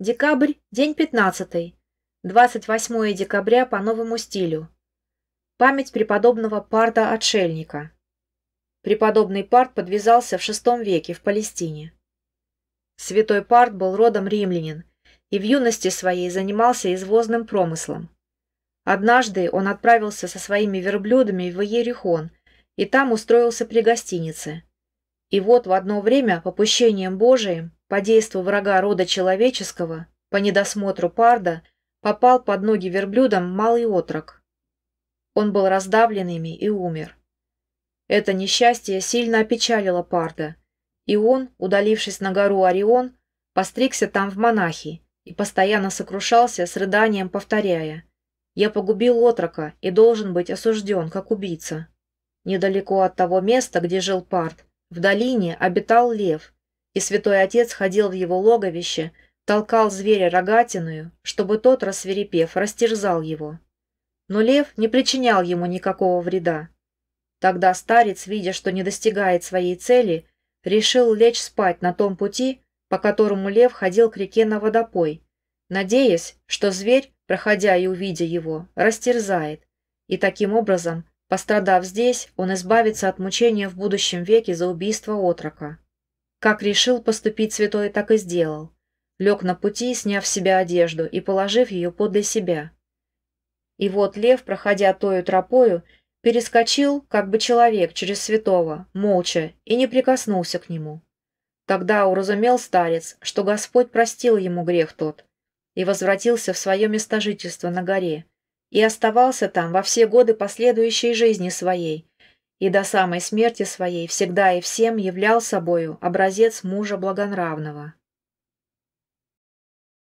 Декабрь, день 15. 28 декабря по новому стилю. Память преподобного Парда-отшельника. Преподобный Пард подвязался в VI веке в Палестине. Святой Пард был родом римлянин и в юности своей занимался извозным промыслом. Однажды он отправился со своими верблюдами в Иерихон и там устроился при гостинице. И вот в одно время, по пущением Божиим, по действу врага рода человеческого, по недосмотру парда, попал под ноги верблюдом малый отрок. Он был раздавлен ими и умер. Это несчастье сильно опечалило парда, и он, удалившись на гору Орион, постригся там в монахи и постоянно сокрушался с рыданием, повторяя «Я погубил отрока и должен быть осужден, как убийца». Недалеко от того места, где жил пард, в долине обитал лев – и святой отец ходил в его логовище, толкал зверя рогатиную, чтобы тот, рассверепев, растерзал его. Но лев не причинял ему никакого вреда. Тогда старец, видя, что не достигает своей цели, решил лечь спать на том пути, по которому лев ходил к реке на водопой, надеясь, что зверь, проходя и увидя его, растерзает, и таким образом, пострадав здесь, он избавится от мучения в будущем веке за убийство отрока. Как решил поступить святой, так и сделал. Лег на пути, сняв с себя одежду и положив ее подле себя. И вот лев, проходя тою тропою, перескочил, как бы человек, через святого, молча, и не прикоснулся к нему. Тогда уразумел старец, что Господь простил ему грех тот, и возвратился в свое местожительство на горе, и оставался там во все годы последующей жизни своей, и до самой смерти своей всегда и всем являл собою образец мужа благонравного.